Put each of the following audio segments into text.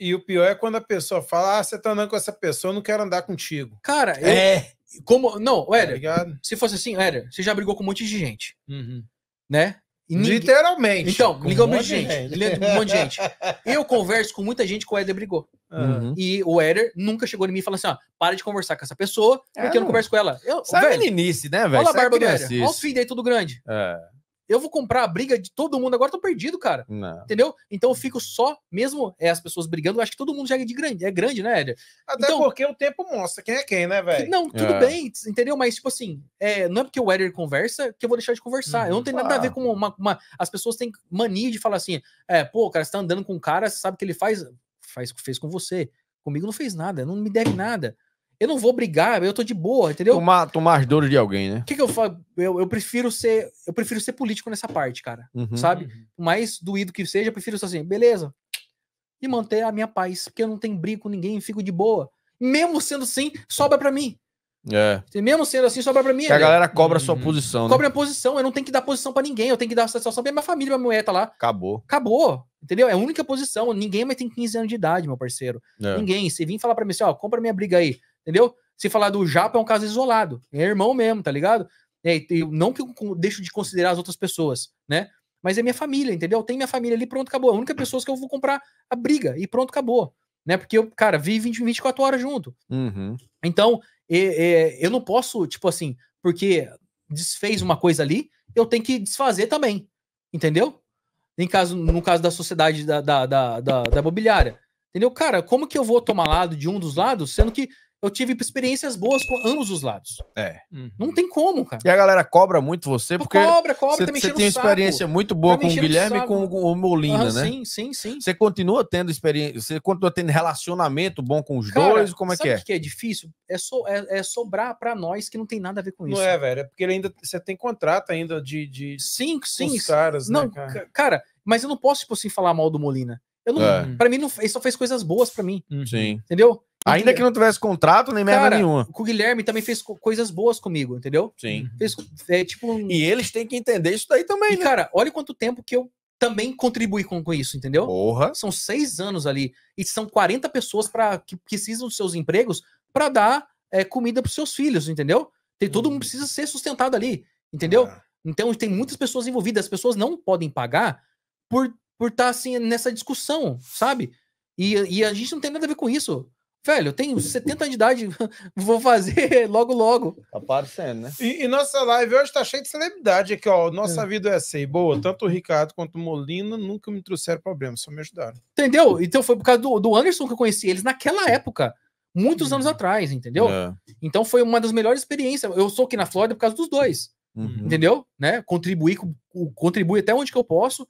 E o pior é quando a pessoa fala: Ah, você tá andando com essa pessoa, eu não quero andar contigo. Cara, eu... é. Como. Não, Éder, tá se fosse assim, Éder, você já brigou com um monte de gente. Uhum. Né? Ninguém... Literalmente. Então, brigou um monte de gente. um monte de gente. Eu converso com muita gente que o Éder brigou. Uhum. E o Éder nunca chegou em mim e falou assim: ó, para de conversar com essa pessoa, porque é, eu não converso com ela. Eu, Sabe velho, meninice, né, velho? Olha a barba do Éder. Olha o filho aí, tudo grande. É. Eu vou comprar a briga de todo mundo, agora tô perdido, cara. Não. Entendeu? Então eu fico só, mesmo é, as pessoas brigando, eu acho que todo mundo já é de grande, é grande, né, Éder? Até então, porque o tempo mostra quem é quem, né, velho? Não, tudo é. bem, entendeu? Mas, tipo assim, é, não é porque o Éder conversa que eu vou deixar de conversar. Hum, eu não tenho claro. nada a ver hum, com uma, uma, As pessoas têm mania de falar assim: é, pô, cara, você tá andando com um cara, você sabe o que ele faz? Faz, fez com você. Comigo não fez nada, não me deve nada. Eu não vou brigar, eu tô de boa, entendeu? Tomar, tomar as dores de alguém, né? O que, que eu falo? Eu, eu, prefiro ser, eu prefiro ser político nessa parte, cara. Uhum. Sabe? Mais doído que seja, eu prefiro ser assim, beleza. E manter a minha paz, porque eu não tenho briga com ninguém, fico de boa. Mesmo sendo assim, sobra para mim. É. Mesmo sendo assim, sobra pra mim. Que a né? galera cobra a sua uhum. posição. Né? Cobra a posição. Eu não tenho que dar posição para ninguém. Eu tenho que dar satisfação pra minha família, minha mulher tá lá. Acabou. Acabou. Entendeu? É a única posição. Ninguém mais tem 15 anos de idade, meu parceiro. É. Ninguém. Se vir falar pra mim assim, ó, compra minha briga aí entendeu? Se falar do Japa é um caso isolado, é irmão mesmo, tá ligado? É, não que eu deixo de considerar as outras pessoas, né? Mas é minha família, entendeu? Tem minha família ali, pronto, acabou. A única pessoa que eu vou comprar a briga e pronto, acabou. Né? Porque eu, cara, vi 20, 24 horas junto. Uhum. Então, é, é, eu não posso, tipo assim, porque desfez uma coisa ali, eu tenho que desfazer também. Entendeu? Em caso, no caso da sociedade da, da, da, da, da mobiliária. Entendeu? Cara, como que eu vou tomar lado de um dos lados, sendo que eu tive experiências boas com ambos os lados. É. Não tem como, cara. E a galera cobra muito você, porque. Cobra, cobra, cê, tá Você tem experiência muito boa tá com o Guilherme e com o Molina, ah, né? Sim, sim, sim. Você continua tendo experiência, você continua tendo relacionamento bom com os cara, dois? Como é que é? Sabe o que é difícil? É, so, é, é sobrar para nós que não tem nada a ver com isso. Não é, velho. É porque ele ainda. Você tem contrato ainda de. de sim, sim. caras, né, não, né, cara? cara? mas eu não posso, tipo assim, falar mal do Molina. Eu não, é. Pra mim, não, ele só fez coisas boas para mim. Sim. Entendeu? Ainda que não tivesse contrato, nem merda nenhuma. O Guilherme também fez co coisas boas comigo, entendeu? Sim. Uhum. Fez, é, tipo, um... E eles têm que entender isso daí também, e, né? cara, olha quanto tempo que eu também contribuí com, com isso, entendeu? Porra. São seis anos ali. E são 40 pessoas para que, precisam dos seus empregos para dar é, comida pros seus filhos, entendeu? Tem, hum. Todo mundo uhum. precisa ser sustentado ali, entendeu? Ah. Então tem muitas pessoas envolvidas. As pessoas não podem pagar por estar por tá, assim nessa discussão, sabe? E, e a gente não tem nada a ver com isso. Velho, eu tenho 70 anos de idade, vou fazer logo, logo. Tá parecendo, né? E, e nossa live hoje tá cheia de celebridade aqui, ó. Nossa é. vida é assim, boa. Tanto o Ricardo quanto o Molina nunca me trouxeram problema, só me ajudaram. Entendeu? Então foi por causa do, do Anderson que eu conheci eles naquela época, muitos anos uhum. atrás, entendeu? É. Então foi uma das melhores experiências. Eu sou aqui na Flórida por causa dos dois. Uhum. Entendeu? Né? Contribuir, contribui até onde que eu posso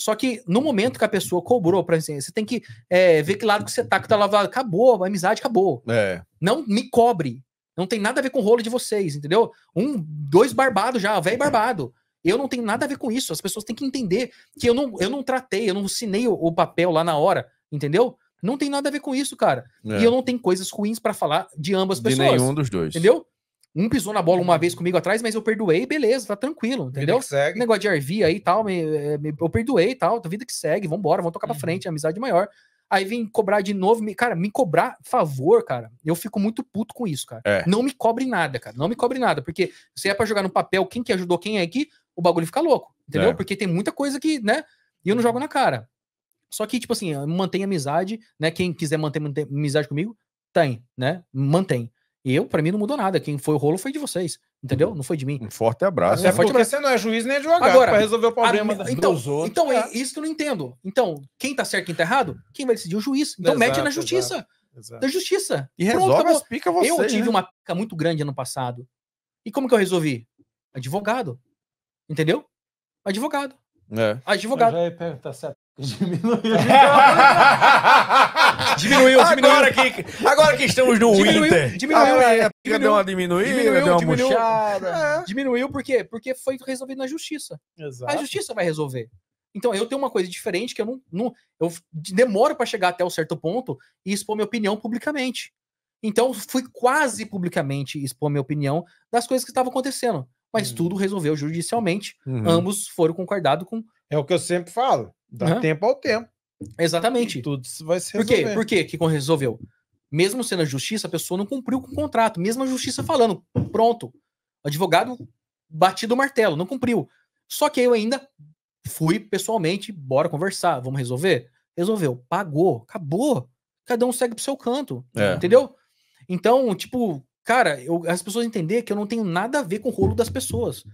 só que no momento que a pessoa cobrou, por exemplo, você tem que é, ver que lado que você tá, que tá lavado. Acabou, a amizade acabou. É. Não me cobre. Não tem nada a ver com o rolo de vocês, entendeu? Um, dois barbados já, velho barbado. Eu não tenho nada a ver com isso. As pessoas têm que entender que eu não, eu não tratei, eu não assinei o, o papel lá na hora, entendeu? Não tem nada a ver com isso, cara. É. E eu não tenho coisas ruins para falar de ambas as pessoas. De nenhum dos dois. Entendeu? Um pisou na bola uma uhum. vez comigo atrás, mas eu perdoei, beleza, tá tranquilo, entendeu? Vida que segue. negócio de arvia aí e tal, me, eh, me, eu perdoei e tal, tá, vida que segue, vambora, vamos tocar uhum. pra frente, amizade maior. Aí vem cobrar de novo, me, cara, me cobrar favor, cara, eu fico muito puto com isso, cara. É. Não me cobre nada, cara, não me cobre nada, porque se é pra jogar no papel quem que ajudou quem é aqui, o bagulho fica louco, entendeu? É. Porque tem muita coisa que, né, e eu não jogo uhum. na cara. Só que, tipo assim, mantém amizade, né? Quem quiser manter, manter amizade comigo, tem, né? Mantém e Eu, para mim, não mudou nada. Quem foi o rolo foi de vocês, entendeu? Uhum. Não foi de mim. Um forte abraço. É, porque abraço. você não é juiz nem advogado para resolver o problema a, então, dos outros. Então, é isso que eu não entendo. Então, quem tá certo, quem tá errado, quem vai decidir? O juiz. Então, exato, mete na justiça. Exato, Da justiça. E Pronto, resolve as pica você, Eu né? tive né? uma pica muito grande ano passado. E como que eu resolvi? Advogado. Entendeu? Advogado. É. Advogado. Eu já Diminuiu. diminuiu, Agora que, agora que estamos no diminuiu, Inter. Diminuiu, ah, é, diminuiu, deu uma diminuída, diminuiu, deu uma diminuiu, murchada. É. Diminuiu por quê? Porque foi resolvido na justiça. Exato. A justiça vai resolver. Então eu tenho uma coisa diferente que eu não, não eu demoro para chegar até um certo ponto e expor minha opinião publicamente. Então fui quase publicamente expor minha opinião das coisas que estavam acontecendo, mas uhum. tudo resolveu judicialmente. Uhum. Ambos foram concordados com É o que eu sempre falo. Dá uhum. tempo ao tempo. Exatamente. E tudo vai se resolver. Por quê? Por quê que resolveu? Mesmo sendo a justiça, a pessoa não cumpriu com o contrato. Mesmo a justiça falando, pronto. advogado batido o martelo, não cumpriu. Só que eu ainda fui pessoalmente, bora conversar, vamos resolver? Resolveu, pagou, acabou. Cada um segue pro seu canto, é. entendeu? Então, tipo, cara, eu, as pessoas entender que eu não tenho nada a ver com o rolo das pessoas.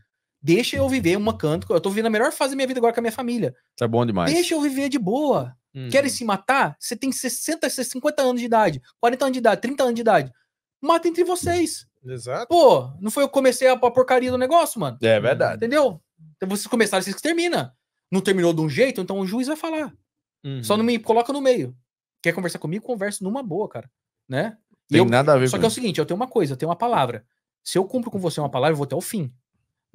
Deixa eu viver uma canto. Eu tô vivendo a melhor fase da minha vida agora com a minha família. Tá bom demais. Deixa eu viver de boa. Uhum. Querem se matar? Você tem 60, 50 anos de idade, 40 anos de idade, 30 anos de idade. Mata entre vocês. Exato. Pô, não foi eu que comecei a porcaria do negócio, mano? É verdade. Entendeu? Então vocês começaram, vocês que termina. Não terminou de um jeito, então o juiz vai falar. Uhum. Só não me coloca no meio. Quer conversar comigo? Conversa numa boa, cara. Né? Tem eu, nada a ver Só que isso. é o seguinte, eu tenho uma coisa, eu tenho uma palavra. Se eu cumpro com você uma palavra, eu vou até o fim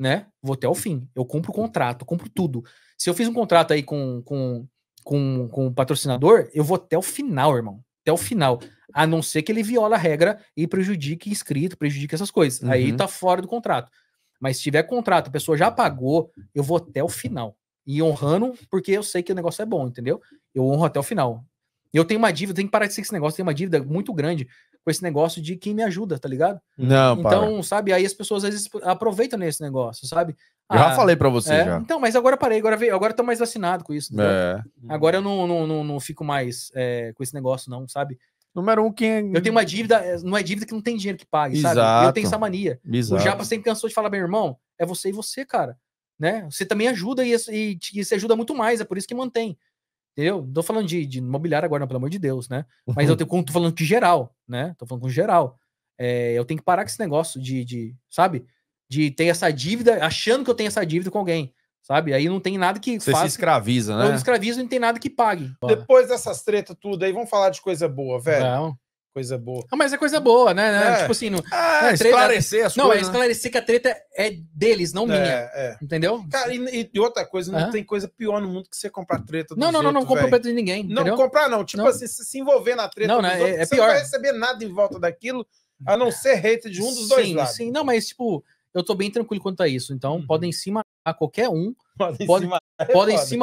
né? Vou até o fim. Eu compro o contrato, compro tudo. Se eu fiz um contrato aí com, com, com, com um patrocinador, eu vou até o final, irmão. Até o final. A não ser que ele viola a regra e prejudique inscrito, prejudique essas coisas. Uhum. Aí tá fora do contrato. Mas se tiver contrato, a pessoa já pagou, eu vou até o final. E honrando, porque eu sei que o negócio é bom, entendeu? Eu honro até o final. Eu tenho uma dívida, tenho que parar de ser esse negócio, tem uma dívida muito grande com esse negócio de quem me ajuda, tá ligado? Não, Então, para. sabe, aí as pessoas às vezes tipo, aproveitam nesse negócio, sabe? Ah, já falei para você é, já. Então, mas agora parei, agora veio, agora tô mais vacinado com isso. É. Agora eu não, não, não, não fico mais é, com esse negócio não, sabe? Número um, quem. É eu tenho uma dívida, é, não é dívida que não tem dinheiro que pague, Exato. sabe? Eu tenho essa mania. Exato. O Japa sempre cansou de falar, meu irmão, é você e você, cara. Né? Você também ajuda e, e, e você ajuda muito mais, é por isso que mantém. Entendeu? Não tô falando de, de imobiliário agora, não, pelo amor de Deus, né? Mas eu uhum. tenho, tô falando de geral, né? Tô falando com geral. É, eu tenho que parar com esse negócio de, de, sabe? De ter essa dívida, achando que eu tenho essa dívida com alguém, sabe? Aí não tem nada que. Você faça, se escraviza, né? Eu escravizo e não tem nada que pague. Depois dessas tretas tudo aí, vamos falar de coisa boa, velho. Não coisa boa. Ah, mas é coisa boa, né? né? É. Tipo assim, não, ah, é, esclarecer as não, é coisas. Não, é esclarecer né? que a treta é deles, não é, minha. É, entendeu? Cara, e, e, outra coisa, não tem coisa pior no mundo que você comprar treta do Não, não, jeito, não, não compra treta de ninguém. Não comprar, não. Tipo não. assim, se, se envolver na treta não, não, né, outros, é, você pior. não vai receber nada em volta daquilo, a não ser hate de um dos sim, dois lados. Sim, não, mas tipo, eu tô bem tranquilo quanto a isso. Então, uhum. podem se matar qualquer um. Podem pode, é se matar. Podem se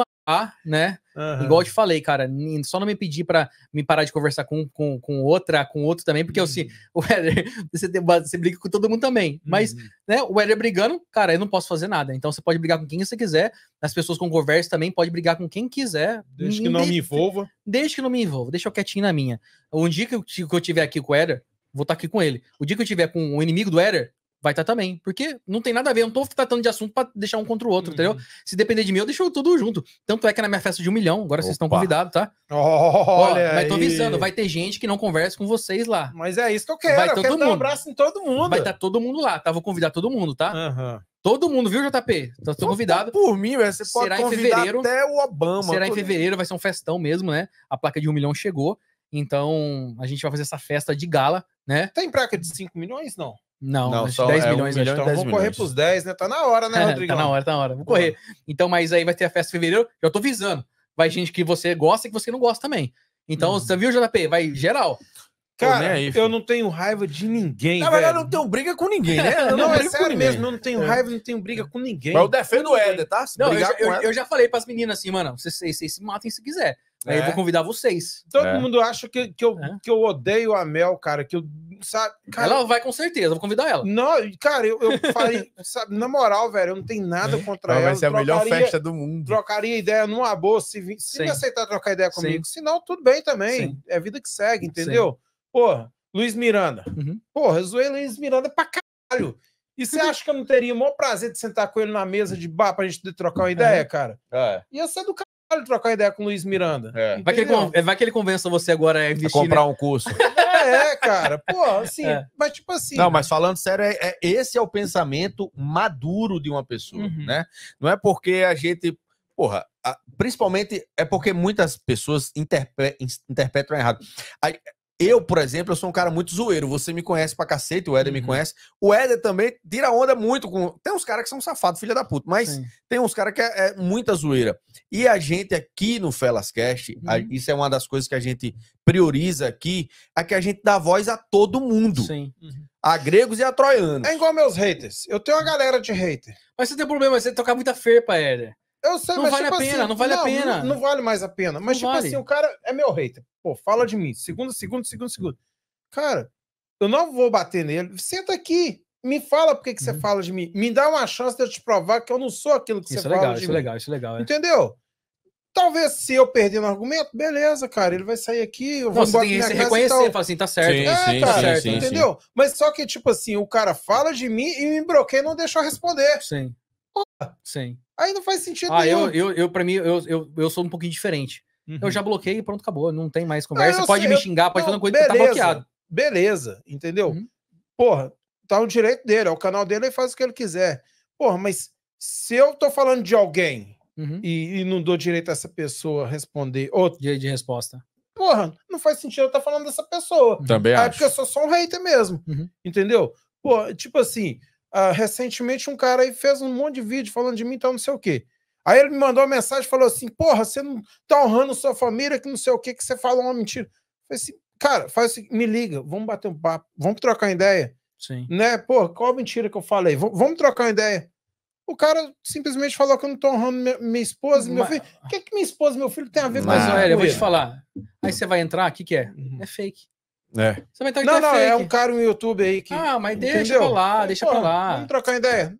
né? Uhum. Igual eu te falei, cara, só não me pedir para me parar de conversar com, com, com outra, com outro também, porque uhum. se o Éder, você, você briga com todo mundo também. Mas, uhum. né, o Éder brigando, cara, eu não posso fazer nada. Então você pode brigar com quem você quiser, as pessoas com conversa também pode brigar com quem quiser. Desde que não de... me envolva. Desde que não me envolva, deixa eu quietinho na minha. Um dia que eu, que eu tiver aqui com o Éder, vou estar tá aqui com ele. O dia que eu tiver com o inimigo do Éder, vai estar tá também. Porque não tem nada a ver, eu não tô tratando de assunto para deixar um contra o outro, uhum. entendeu? Se depender de mim, eu deixo tudo junto. Tanto é que na minha festa de um milhão, agora Opa. vocês estão convidados, tá? Olha, Ó, mas tô avisando, vai ter gente que não conversa com vocês lá. Mas é isso que eu quero, vai eu todo quero mundo. dar um abraço em todo mundo. Vai estar tá todo mundo lá, tá? Vou convidar todo mundo, tá? Uhum. Todo mundo, viu, JP? Então, tô convidado. Por mim, velho, você pode Será convidar em fevereiro, até o Obama. Será em fevereiro, vai ser um festão mesmo, né? A placa de um milhão chegou. Então, a gente vai fazer essa festa de gala, né? Tem placa de 5 milhões, não? Não, não só 10 é milhões, um milhão, então 10 vamos milhões. correr pros 10, né? Tá na hora, né, Rodrigo? tá na hora, tá na hora. Vou correr. Então, mas aí vai ter a festa em fevereiro, já tô visando. Vai gente que você gosta e que você não gosta também. Então, hum. você viu, JP? Vai geral. Cara, aí, eu não tenho raiva de ninguém. Na verdade, eu não tenho briga com ninguém, né? Eu não, não é sério mesmo, eu não tenho é. raiva, não tenho briga com ninguém. Mas eu defendo o Éder, tá? não, eu, eu, eu, já falei pras meninas assim, mano, vocês, vocês, vocês se matem se quiser. Aí eu vou é. convidar vocês. Todo é. mundo acha que, que, eu, é. que eu odeio a Mel, cara. Que eu, sabe, cara, ela vai com certeza, vou convidar ela. Não, cara, eu, eu falei, sabe, na moral, velho, eu não tenho nada contra ela. Vai ser a melhor festa do mundo. Trocaria ideia numa boa, se, se me aceitar trocar ideia comigo. Sim. Se não, tudo bem também. Sim. É a vida que segue, entendeu? Sim. Porra, Luiz Miranda. Uhum. Porra, eu zoei Luiz Miranda pra caralho. E você acha que eu não teria o maior prazer de sentar com ele na mesa de bar pra gente trocar uma uhum. ideia, é. cara? É. Ia ser do trocar ideia com o Luiz Miranda. É. Vai, que ele, vai, que ele, convença você agora a investir. A comprar um curso. É, é, cara. Pô, assim, é. mas tipo assim. Não, mas falando sério, é, é, esse é o pensamento maduro de uma pessoa, uhum. né? Não é porque a gente. Porra, a, principalmente é porque muitas pessoas interpre, interpretam errado. A, eu, por exemplo, eu sou um cara muito zoeiro. Você me conhece pra cacete, o Éder uhum. me conhece. O Éder também tira onda muito com. Tem uns caras que são safados, filha da puta, mas Sim. tem uns caras que é, é, muita zoeira. E a gente aqui no Felascast, uhum. a, isso é uma das coisas que a gente prioriza aqui, é que a gente dá voz a todo mundo. Sim. Uhum. A gregos e a troianos. É igual meus haters. Eu tenho uma galera de hater. Mas você tem problema, você tocar muita ferpa, Éder. Eu sei, não mas vale tipo a pena, assim, não vale não, a pena. Não, não, vale mais a pena. Mas, não tipo vale. assim, o cara é meu hater. Pô, fala de mim. Segundo, segundo, segundo, segundo. Cara, eu não vou bater nele. Senta aqui. Me fala por que, que uhum. você fala de mim. Me dá uma chance de eu te provar que eu não sou aquilo que você é legal, fala de isso é mim. Isso é legal, isso é legal. É. Entendeu? Talvez se eu perder no argumento, beleza, cara, ele vai sair aqui, eu vou Nossa, embora você reconhecer, tal. fala assim, tá certo. Sim, tá é, tá sim, cara, sim, sim, entendeu? Sim. Mas só que, tipo assim, o cara fala de mim e me bloqueia e não deixa eu responder. Sim. Sim. Aí não faz sentido ah, nenhum. Eu, eu, eu, pra mim, eu, eu, eu sou um pouquinho diferente. Uhum. Eu já bloqueei e pronto, acabou. Não tem mais conversa. Não, pode sei, me xingar, pode fazer coisa beleza, que tá bloqueado. Beleza, entendeu? Uhum. Porra, tá no direito dele, é o canal dele, ele faz o que ele quiser. Porra, mas se eu tô falando de alguém uhum. e, e, não dou direito a essa pessoa responder. Ou... dia de resposta. Porra, não faz sentido eu estar tá falando dessa pessoa. Também é acho. porque eu sou só um hater mesmo. Uhum. Entendeu? Pô, tipo assim, ah, recentemente um cara aí fez um monte de vídeo falando de mim, então não sei o quê. Aí ele me mandou uma mensagem falou assim: Porra, você não tá honrando sua família, que não sei o quê, que você fala uma mentira. Eu falei assim, cara, faz assim, me liga, vamos bater um papo, vamos trocar ideia. Sim. Né? Pô, qual mentira que eu falei? V vamos trocar uma ideia. O cara simplesmente falou que eu não tô honrando minha, minha esposa, meu filho. O que, é que minha esposa e meu filho tem a ver com isso? Mas, eu vou te falar. Aí você vai entrar, o que, que é? Uhum. É fake. É. não, não, é fake. é um cara no YouTube aí que. Ah, mas deixa entendeu? pra lá, deixa Pô, pra lá. Vamos trocar ideia.